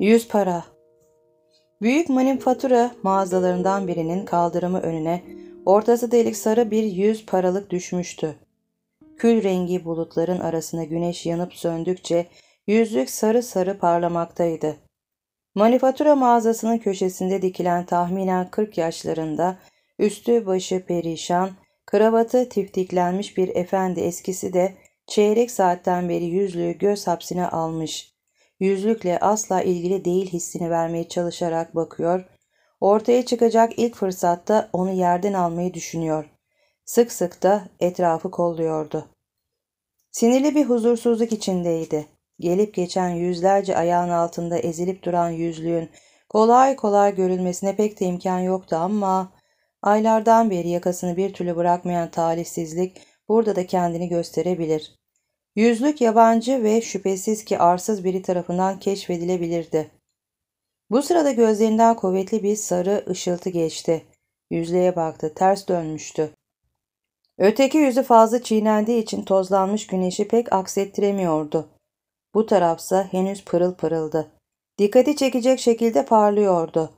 Yüz para. Büyük manifatura mağazalarından birinin kaldırımı önüne ortası delik sarı bir yüz paralık düşmüştü. Kül rengi bulutların arasına güneş yanıp söndükçe yüzlük sarı sarı parlamaktaydı. Manifatura mağazasının köşesinde dikilen tahminen 40 yaşlarında üstü başı perişan, kravatı tiftiklenmiş bir efendi eskisi de çeyrek saatten beri yüzlüğü göz hapsine almış yüzlükle asla ilgili değil hissini vermeye çalışarak bakıyor, ortaya çıkacak ilk fırsatta onu yerden almayı düşünüyor. Sık sık da etrafı kolluyordu. Sinirli bir huzursuzluk içindeydi. Gelip geçen yüzlerce ayağın altında ezilip duran yüzlüğün kolay kolay görülmesine pek de imkan yoktu ama aylardan beri yakasını bir türlü bırakmayan talihsizlik burada da kendini gösterebilir. Yüzlük yabancı ve şüphesiz ki arsız biri tarafından keşfedilebilirdi. Bu sırada gözlerinden kuvvetli bir sarı ışıltı geçti. Yüzlüğe baktı, ters dönmüştü. Öteki yüzü fazla çiğnendiği için tozlanmış güneşi pek aksettiremiyordu. Bu tarafsa henüz pırıl pırıldı. Dikkati çekecek şekilde parlıyordu.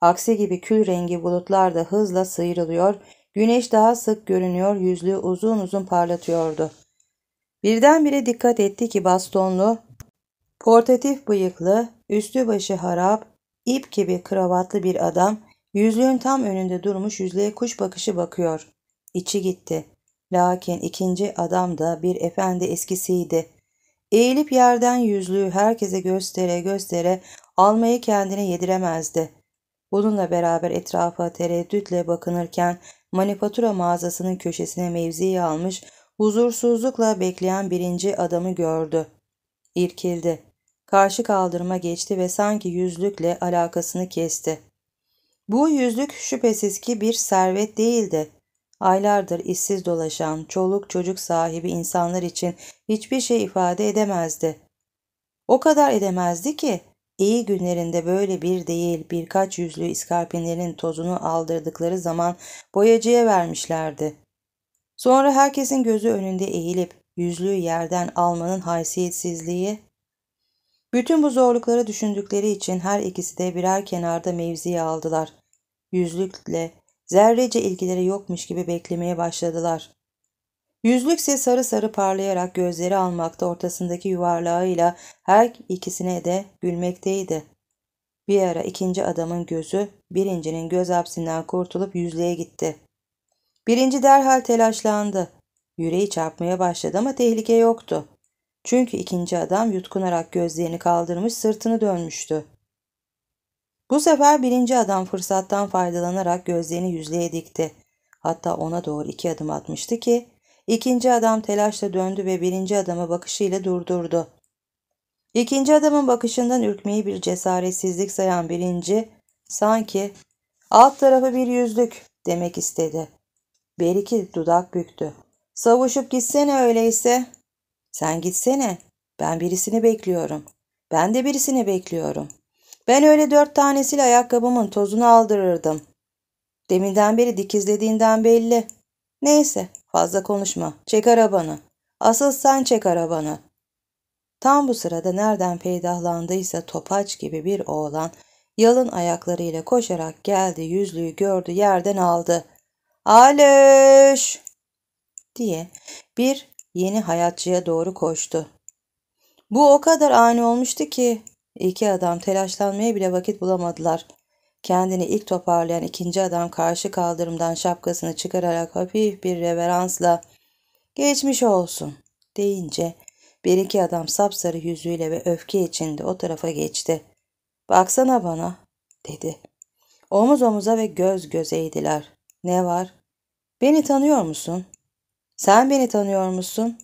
Aksi gibi kül rengi bulutlar da hızla sıyrılıyor, güneş daha sık görünüyor, yüzlüğü uzun uzun parlatıyordu.'' Birdenbire dikkat etti ki bastonlu, portatif bıyıklı, üstü başı harap, ip gibi kravatlı bir adam yüzlüğün tam önünde durmuş yüzlüğe kuş bakışı bakıyor. İçi gitti. Lakin ikinci adam da bir efendi eskisiydi. Eğilip yerden yüzlüğü herkese göstere göstere almayı kendine yediremezdi. Bununla beraber etrafa tereddütle bakınırken manifatura mağazasının köşesine mevziyi almış Huzursuzlukla bekleyen birinci adamı gördü. İrkildi. Karşı kaldırıma geçti ve sanki yüzlükle alakasını kesti. Bu yüzlük şüphesiz ki bir servet değildi. Aylardır işsiz dolaşan, çoluk çocuk sahibi insanlar için hiçbir şey ifade edemezdi. O kadar edemezdi ki, iyi günlerinde böyle bir değil birkaç yüzlü iskarpinlerin tozunu aldırdıkları zaman boyacıya vermişlerdi. Sonra herkesin gözü önünde eğilip yüzlüğü yerden almanın haysiyetsizliği. Bütün bu zorlukları düşündükleri için her ikisi de birer kenarda mevziye aldılar. Yüzlükle zerrece ilgileri yokmuş gibi beklemeye başladılar. Yüzlük ise sarı sarı parlayarak gözleri almakta ortasındaki yuvarlağıyla her ikisine de gülmekteydi. Bir ara ikinci adamın gözü birincinin göz hapsinden kurtulup yüzlüğe gitti.'' Birinci derhal telaşlandı. Yüreği çarpmaya başladı ama tehlike yoktu. Çünkü ikinci adam yutkunarak gözlerini kaldırmış sırtını dönmüştü. Bu sefer birinci adam fırsattan faydalanarak gözlerini yüzleye dikti. Hatta ona doğru iki adım atmıştı ki ikinci adam telaşla döndü ve birinci adamı bakışıyla durdurdu. İkinci adamın bakışından ürkmeyi bir cesaretsizlik sayan birinci sanki alt tarafı bir yüzlük demek istedi. Bir dudak büktü. Savuşup gitsene öyleyse. Sen gitsene. Ben birisini bekliyorum. Ben de birisini bekliyorum. Ben öyle dört tanesiyle ayakkabımın tozunu aldırırdım. Deminden beri dikizlediğinden belli. Neyse fazla konuşma. Çek arabanı. Asıl sen çek arabanı. Tam bu sırada nereden peydahlandıysa topaç gibi bir oğlan yalın ayaklarıyla koşarak geldi yüzlüğü gördü yerden aldı.'' Alöş diye bir yeni hayatçıya doğru koştu. Bu o kadar ani olmuştu ki iki adam telaşlanmaya bile vakit bulamadılar. Kendini ilk toparlayan ikinci adam karşı kaldırımdan şapkasını çıkararak hafif bir reveransla geçmiş olsun deyince bir iki adam sapsarı yüzüyle ve öfke içinde o tarafa geçti. Baksana bana dedi. Omuz omuza ve göz gözeydiler. Ne var? Beni tanıyor musun? Sen beni tanıyor musun?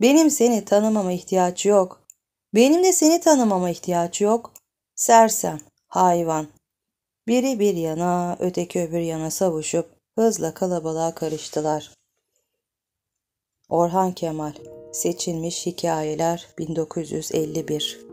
Benim seni tanımama ihtiyaç yok. Benim de seni tanımama ihtiyaç yok. Sersem, hayvan. Biri bir yana, öteki öbür yana savuşup hızla kalabalığa karıştılar. Orhan Kemal Seçilmiş Hikayeler 1951